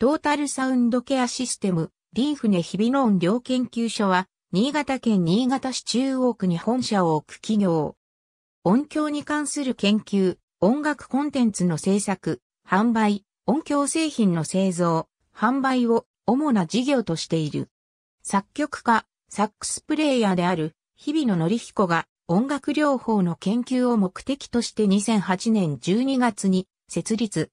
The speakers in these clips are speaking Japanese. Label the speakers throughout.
Speaker 1: トータルサウンドケアシステム、リーフネ日比野音量研究所は、新潟県新潟市中央区に本社を置く企業。音響に関する研究、音楽コンテンツの制作、販売、音響製品の製造、販売を主な事業としている。作曲家、サックスプレイヤーである日々野則彦が音楽療法の研究を目的として2008年12月に設立、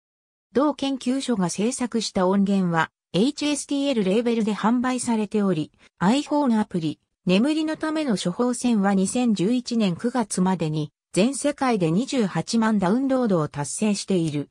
Speaker 1: 同研究所が制作した音源は HSTL レーベルで販売されており、iPhone アプリ、眠りのための処方箋は2011年9月までに全世界で28万ダウンロードを達成している。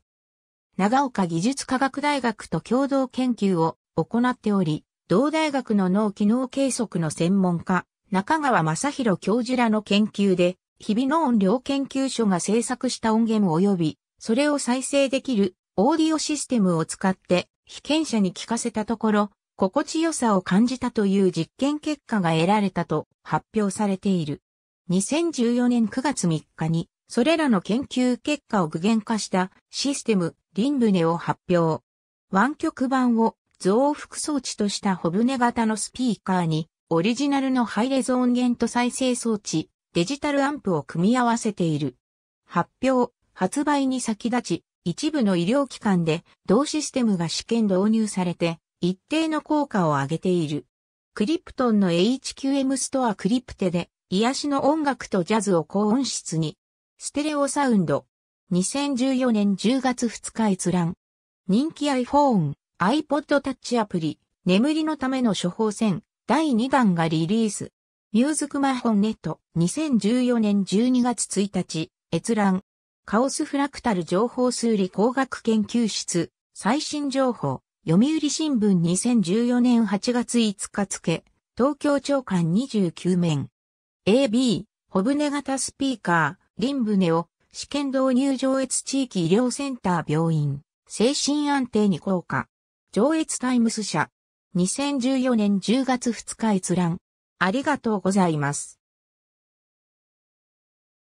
Speaker 1: 長岡技術科学大学と共同研究を行っており、同大学の脳機能計測の専門家、中川正宏教授らの研究で、日々の音量研究所が制作した音源及び、それを再生できるオーディオシステムを使って被験者に聞かせたところ、心地よさを感じたという実験結果が得られたと発表されている。2014年9月3日に、それらの研究結果を具現化したシステム、リンブネを発表。湾曲版を増幅装置としたホブネ型のスピーカーに、オリジナルのハイレゾ音源と再生装置、デジタルアンプを組み合わせている。発表、発売に先立ち、一部の医療機関で同システムが試験導入されて一定の効果を上げている。クリプトンの HQM ストアクリプテで癒しの音楽とジャズを高音質に。ステレオサウンド。2014年10月2日閲覧。人気 iPhone、iPod Touch アプリ、眠りのための処方箋、第2弾がリリース。ミュージックマホンネット、2014年12月1日、閲覧。カオスフラクタル情報数理工学研究室、最新情報、読売新聞2014年8月5日付、東京長官29面。AB、小舟型スピーカー、リンブネを、試験導入上越地域医療センター病院、精神安定に効果。上越タイムス社、2014年10月2日閲覧。ありがとうございます。